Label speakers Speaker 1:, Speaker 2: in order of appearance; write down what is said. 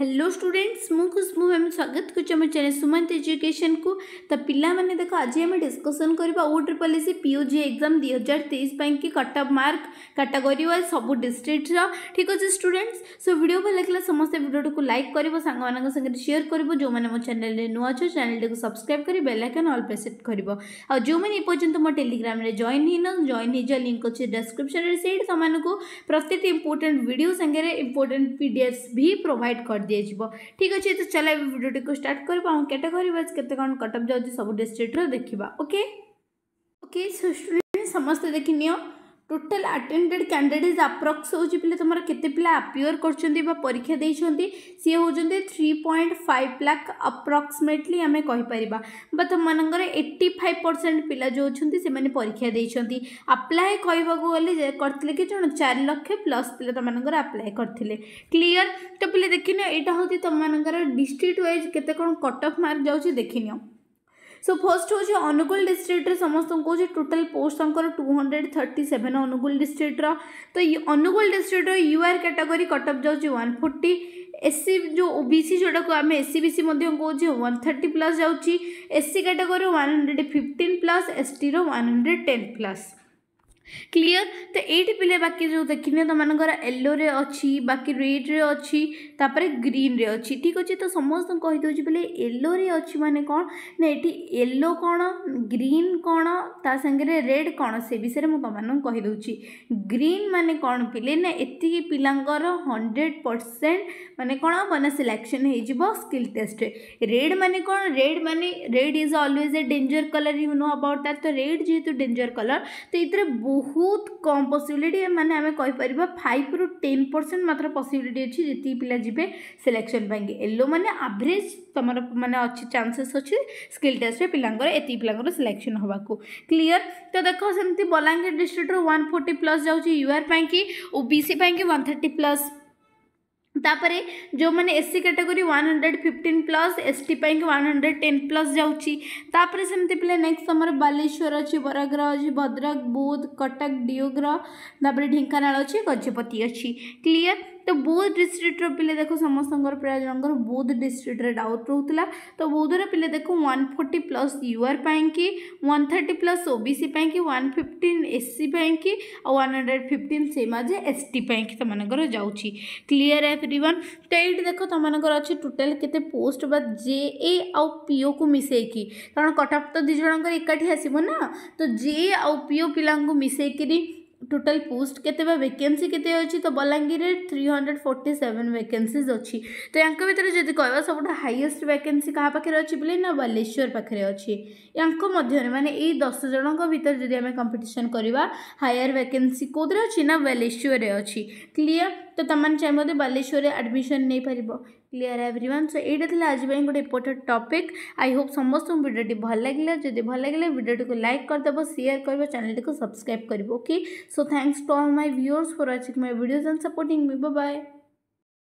Speaker 1: hello students मुझु आम स्वागत करम चैनल सुमंत एजुकेशन को तो पाने देख आज आम डिस्कसन करवा ओ ट्रिपल एस पीओजी एग्जाम दुई हजार तेईस कि अफ मार्क कैटेगरी वाइज सब डिस्ट्रिक्टर ठीक अच्छे स्टूडेंट्स सो भिड भल लगे समस्त भिडियो को लाइक कर सांग सेयर कर जो मैंने मो चेल नुआ अच्छे चैनल को सब्सक्राइब कर बेलैकन अल प्रेस कर आ जो मैंने एपर्तंत मो टेलीग्राम जइन होना जॉन हो लिंक अच्छे डेस्क्रिप्सन से प्रत्येक इंपोर्टाट भिड सांगे इंपोर्टाट पीडीएफ भी प्रोभाइड कर दिजिव ठीक अच्छे तो चल भिडियो को स्टार्ट करूँ कैटेगोरी वाइज के कटअप जाऊँगी सब डिस्ट्रिक्टर देखा ओके ओके समस्त देखनी ଟୋଟାଲ ଆଟେଣ୍ଡେଡ଼ କ୍ୟାଣ୍ଡିଡେଟ୍ ଆପ୍ରକ୍ସ ହେଉଛି ପିଲା ତୁମର କେତେ ପିଲା ଆପିୟର କରିଛନ୍ତି ବା ପରୀକ୍ଷା ଦେଇଛନ୍ତି ସିଏ ହେଉଛନ୍ତି three point five lakh approximately ଆମେ କହିପାରିବା ବା ତୁମମାନଙ୍କର ଏଇଟି ଫାଇଭ୍ ପରସେଣ୍ଟ ପିଲା ଯେଉଁ ଅଛନ୍ତି ସେମାନେ ପରୀକ୍ଷା ଦେଇଛନ୍ତି ଆପ୍ଲାଏ କହିବାକୁ ଗଲେ କରିଥିଲେ କି ଜଣ ଚାରି ଲକ୍ଷ ପ୍ଲସ୍ ପିଲା ତୁମମାନଙ୍କର ଆପ୍ଲାଏ କରିଥିଲେ କ୍ଲିଅର ତ ପିଲା ଦେଖିନିଅ ଏଇଟା ହେଉଛି ତୁମମାନଙ୍କର ଡିଷ୍ଟ୍ରିକ୍ଟ ୱାଇଜ୍ କେତେ କ'ଣ କଟ୍ ଅଫ୍ ମାର୍କ ଯାଉଛି ଦେଖିନିଅ सो फर्स्ट हूँ अनुगुल डिस्ट्रिक्ट्रे समस्त कौन total post two hundred thirty seven Angul डिस्ट्रिक्टर तो अनुगुल डिस्ट्रिक्टर यूआर कैटेगरी कटअप जाऊँच वन फोर्टी एस सी जो ओ बी सी जोटा को आम S C B C one thirty plus जाऊँच SC C category one hundred fifteen plus S T one hundred ten plus clear तो ये पिले बाकी जो देखने तुम येलो अच्छी बाकी रेड्रे अच्छी ग्रीन रे अच्छी ठीक अच्छे तो समस्त कहीदे बोले येलो अच्छी मैंने कौन ना ये येलो कौन ग्रीन कौन ता रेड कौन से विषय में तुमको कहीदे ग्रीन मान कौन पिले ना ये पिलांर हंड्रेड परसेंट मानने कौन हम सिलेक्शन हो स्किल टेस्ट रेड मान कौन रेड मान red is always a danger colour you know about that तो रेड जेहेतु डेंजर कलर तो ये बहुत कम पसबिलिटी मैंने आम कहीपर फाइव रु टेन परसेंट मात्र पसबिलिटी अच्छे जितकी पिला जी सिलेक्शन येलो मैंने आभरेज तुम मैंने अच्छे चानसेस अच्छे स्किल टेस्ट पिलांर ये पिलांर सिलेक्शन हाँ क्लीयर तो देख सेमती Balangir district one forty plus जाऊँगी यूआर पर कि O B one thirty plus ତାପରେ ଯେଉଁମାନେ SC category one hundred fifteen plus ST ପାଇଁକି ୱାନ୍ ହଣ୍ଡ୍ରେଡ଼ ଟେନ୍ ପ୍ଲସ୍ ଯାଉଛି ତାପରେ ସେମିତି ପିଲା ନେକ୍ସଟ ଆମର ବାଲେଶ୍ୱର ଅଛି ବରାଗ୍ରହ ଅଛି ଭଦ୍ରକ ବୌଦ୍ଧ କଟକ ଡିଓଗ୍ରହ ତାପରେ ଢେଙ୍କାନାଳ ଅଛି ଗଜପତି ଅଛି କ୍ଲିଅର तो बौद्ध डिस्ट्रिक्टर पिले देख समस्त पा जन बौद्ध डिस्ट्रिक्ट डाउट रोला तो बौद्ध रिले देख वन फोर्टी प्लस यूआर पर one thirty plus O C one fifteen S C कि वन हंड्रेड फिफ्टन से मजे एस टी कि तुमको जाऊँगी क्लीयर एवरी वन तो ये देख तुम अच्छे टोटाल के पोस्ट बा जे ए आउ पीओ को मिसेक कारण कटअप तो दिजर एकाठी आसबना तो जे आउ पीओ पिला ଟୋଟାଲ ପୋଷ୍ଟ କେତେ ବା ଭେକେନ୍ସି କେତେ ଅଛି ତ ବଲାଙ୍ଗୀରରେ three hundred forty seven vacancies ଅଛି ତ ୟାଙ୍କ ଭିତରେ ଯଦି କହିବା ସବୁଠୁ ହାଇଏଷ୍ଟ ଭେକେନ୍ସି କାହା ପାଖରେ ଅଛି ବୋଲି ନା ବାଲେଶ୍ୱର ପାଖରେ ଅଛି ୟାଙ୍କ ମଧ୍ୟରେ ମାନେ ଏଇ ଦଶ ଜଣଙ୍କ ଭିତରେ ଯଦି ଆମେ କମ୍ପିଟିସନ୍ କରିବା ହାୟର ଭେକେନ୍ସି କେଉଁଥିରେ ଅଛି ନା ବାଲେଶ୍ୱରରେ ଅଛି କ୍ଲିଅର ତ ତୁମମାନେ ଚାହିଁବ ଯଦି ବାଲେଶ୍ୱରରେ ଆଡ଼ମିସନ୍ ନେଇପାରିବ क्लीयर एवरीवन सो ଏଇଟା ଥିଲା ଆଜି ପାଇଁ ଗୋଟେ ଇମ୍ପୋର୍ଟାଣ୍ଟ ଟପିକ୍ ଆଇ ହୋପ୍ ସମସ୍ତଙ୍କୁ ଭିଡ଼ିଓଟି ଭଲ ଲାଗିଲା ଯଦି ଭଲ ଲାଗିଲା ଭିଡ଼ିଓଟିକୁ ଲାଇକ୍ କରିଦେବ ସେୟାର କରିବ ଚ୍ୟାନେଲଟିକୁ ସବସ୍କ୍ରାଇବ୍ କରିବ okay so thanks to all my viewers for watching my videos and supporting me bye